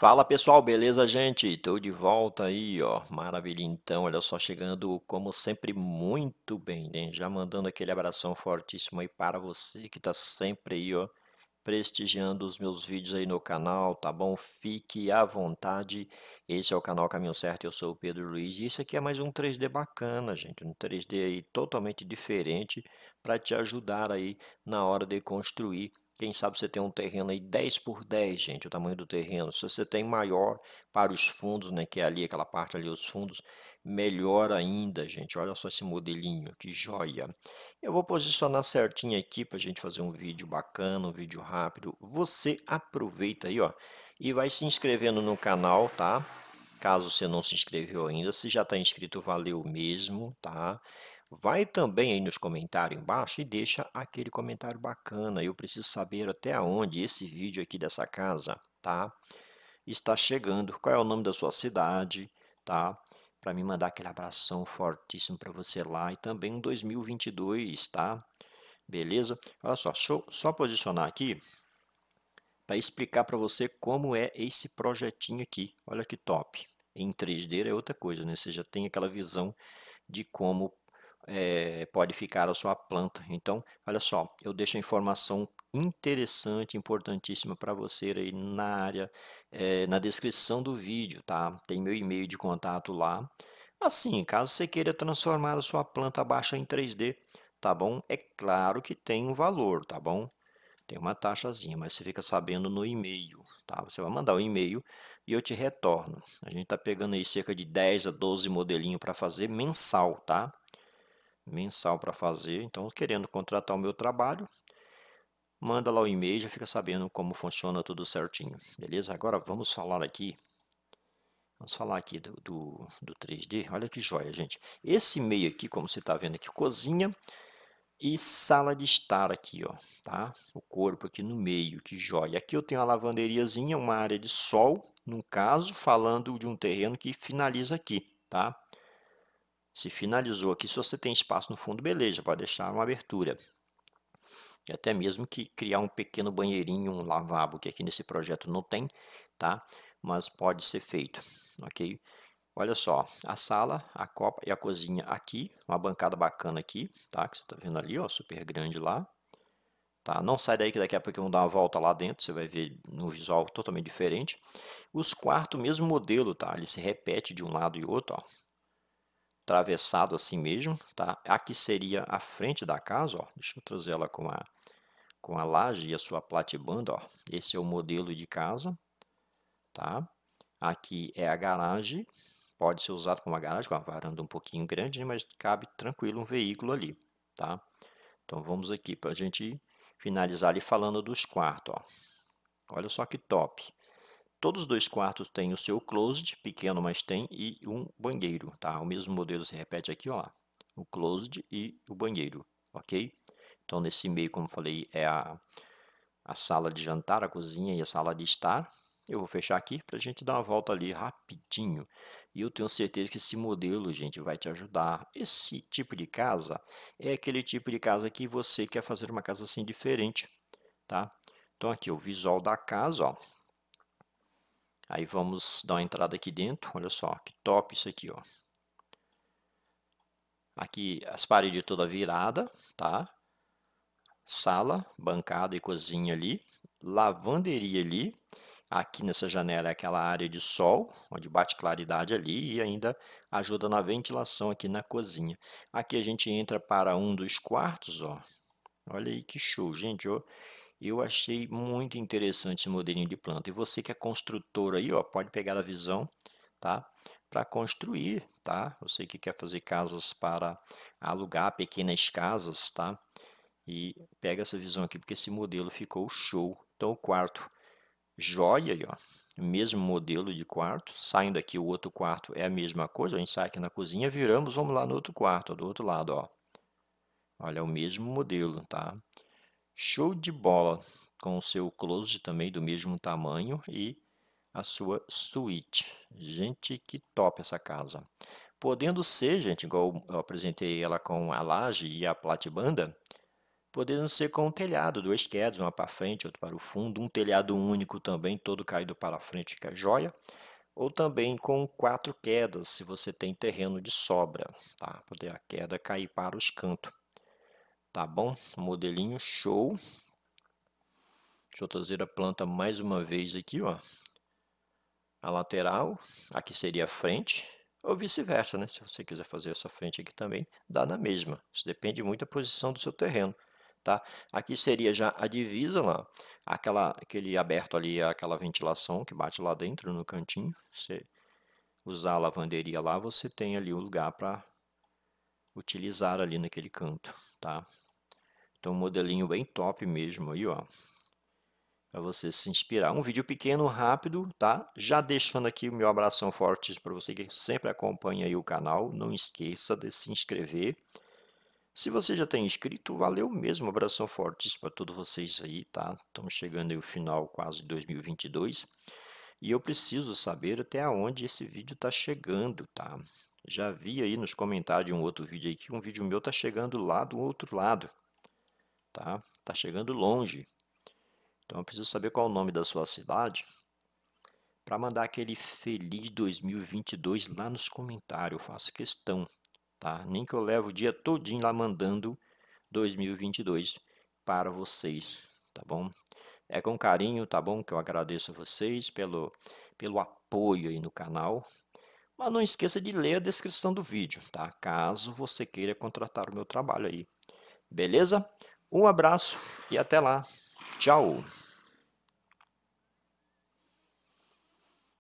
Fala pessoal, beleza gente? Tô de volta aí, ó, maravilha então, olha só, chegando como sempre muito bem, né? Já mandando aquele abração fortíssimo aí para você que tá sempre aí, ó, prestigiando os meus vídeos aí no canal, tá bom? Fique à vontade, esse é o canal Caminho Certo, eu sou o Pedro Luiz e isso aqui é mais um 3D bacana, gente, um 3D aí totalmente diferente para te ajudar aí na hora de construir quem sabe você tem um terreno aí 10 por 10, gente, o tamanho do terreno. Se você tem maior para os fundos, né, que é ali aquela parte ali, os fundos, melhor ainda, gente. Olha só esse modelinho, que joia. Eu vou posicionar certinho aqui para a gente fazer um vídeo bacana, um vídeo rápido. Você aproveita aí, ó, e vai se inscrevendo no canal, tá? Caso você não se inscreveu ainda, se já está inscrito, valeu mesmo, tá? Vai também aí nos comentários embaixo e deixa aquele comentário bacana. Eu preciso saber até onde esse vídeo aqui dessa casa, tá? Está chegando. Qual é o nome da sua cidade, tá? Para me mandar aquele abração fortíssimo para você lá e também um 2022, tá? Beleza? Olha só, deixa eu só posicionar aqui para explicar para você como é esse projetinho aqui. Olha que top. Em 3D é outra coisa, né? Você já tem aquela visão de como é, pode ficar a sua planta. Então, olha só, eu deixo a informação interessante, importantíssima para você aí na área, é, na descrição do vídeo, tá? Tem meu e-mail de contato lá. Assim, caso você queira transformar a sua planta baixa em 3D, tá bom? É claro que tem um valor, tá bom? Tem uma taxazinha, mas você fica sabendo no e-mail, tá? Você vai mandar o um e-mail e eu te retorno. A gente tá pegando aí cerca de 10 a 12 modelinhos para fazer mensal, tá? mensal para fazer. Então, querendo contratar o meu trabalho, manda lá o e-mail, já fica sabendo como funciona tudo certinho. Beleza? Agora vamos falar aqui. Vamos falar aqui do, do, do 3D. Olha que joia, gente. Esse meio aqui, como você está vendo aqui, cozinha e sala de estar aqui, ó, tá? O corpo aqui no meio, que joia. Aqui eu tenho a lavanderiazinha, uma área de sol, No caso, falando de um terreno que finaliza aqui, tá? Se finalizou aqui, se você tem espaço no fundo, beleza, vai deixar uma abertura. E até mesmo que criar um pequeno banheirinho, um lavabo, que aqui nesse projeto não tem, tá? Mas pode ser feito, ok? Olha só, a sala, a copa e a cozinha aqui, uma bancada bacana aqui, tá? Que você tá vendo ali, ó, super grande lá. Tá? Não sai daí que daqui a pouco eu vou dar uma volta lá dentro, você vai ver um visual totalmente diferente. Os quartos, mesmo modelo, tá? Ele se repete de um lado e outro, ó atravessado assim mesmo, tá? Aqui seria a frente da casa, ó. Deixa eu trazer ela com a, com a laje e a sua platibanda, ó. Esse é o modelo de casa, tá? Aqui é a garagem, pode ser usado como uma garagem, com uma varanda um pouquinho grande, né, mas cabe tranquilo um veículo ali, tá? Então vamos aqui para a gente finalizar ali falando dos quartos, ó. Olha só que top. Todos os dois quartos têm o seu closed, pequeno, mas tem, e um banheiro, tá? O mesmo modelo se repete aqui, ó, o closed e o banheiro, ok? Então, nesse meio, como falei, é a, a sala de jantar, a cozinha e a sala de estar. Eu vou fechar aqui para a gente dar uma volta ali rapidinho. E eu tenho certeza que esse modelo, gente, vai te ajudar. Esse tipo de casa é aquele tipo de casa que você quer fazer uma casa assim diferente, tá? Então, aqui o visual da casa, ó. Aí vamos dar uma entrada aqui dentro, olha só, que top isso aqui, ó. Aqui as paredes toda virada, tá? Sala, bancada e cozinha ali, lavanderia ali. Aqui nessa janela é aquela área de sol, onde bate claridade ali e ainda ajuda na ventilação aqui na cozinha. Aqui a gente entra para um dos quartos, ó. Olha aí que show, gente. ó. Eu achei muito interessante esse modelinho de planta. E você que é construtor aí, ó, pode pegar a visão, tá? Para construir, tá? Você que quer fazer casas para alugar, pequenas casas, tá? E pega essa visão aqui, porque esse modelo ficou show. Então, o quarto joia aí, ó. Mesmo modelo de quarto. Saindo aqui, o outro quarto é a mesma coisa. A gente sai aqui na cozinha, viramos, vamos lá no outro quarto, ó, do outro lado, ó. Olha, é o mesmo modelo, tá? Show de bola! Com o seu close também do mesmo tamanho e a sua suíte. Gente, que top essa casa! Podendo ser, gente, igual eu apresentei ela com a laje e a platibanda, podendo ser com um telhado, duas quedas, uma para frente, outra para o fundo, um telhado único também, todo caído para frente, fica joia. Ou também com quatro quedas, se você tem terreno de sobra, tá? Poder a queda cair para os cantos. Tá bom? Modelinho show. Deixa eu trazer a planta mais uma vez aqui, ó. A lateral, aqui seria a frente, ou vice-versa, né? Se você quiser fazer essa frente aqui também, dá na mesma. Isso depende muito da posição do seu terreno, tá? Aqui seria já a divisa lá, aquela, aquele aberto ali, aquela ventilação que bate lá dentro no cantinho. Você usar a lavanderia lá, você tem ali um lugar para utilizar ali naquele canto, tá? Então, um modelinho bem top mesmo aí, ó. Para você se inspirar. Um vídeo pequeno, rápido, tá? Já deixando aqui o meu abração forte para você que sempre acompanha aí o canal. Não esqueça de se inscrever. Se você já tem inscrito, valeu mesmo. abração forte para todos vocês aí, tá? Estamos chegando aí o final quase de 2022. E eu preciso saber até onde esse vídeo está chegando, tá? Já vi aí nos comentários de um outro vídeo aí que um vídeo meu tá chegando lá do outro lado. Tá? Tá chegando longe. Então eu preciso saber qual é o nome da sua cidade para mandar aquele feliz 2022 lá nos comentários. Eu faço questão, tá? Nem que eu leve o dia todinho lá mandando 2022 para vocês, tá bom? É com carinho, tá bom? Que eu agradeço a vocês pelo, pelo apoio aí no canal, mas não esqueça de ler a descrição do vídeo, tá? Caso você queira contratar o meu trabalho aí. Beleza? Um abraço e até lá. Tchau!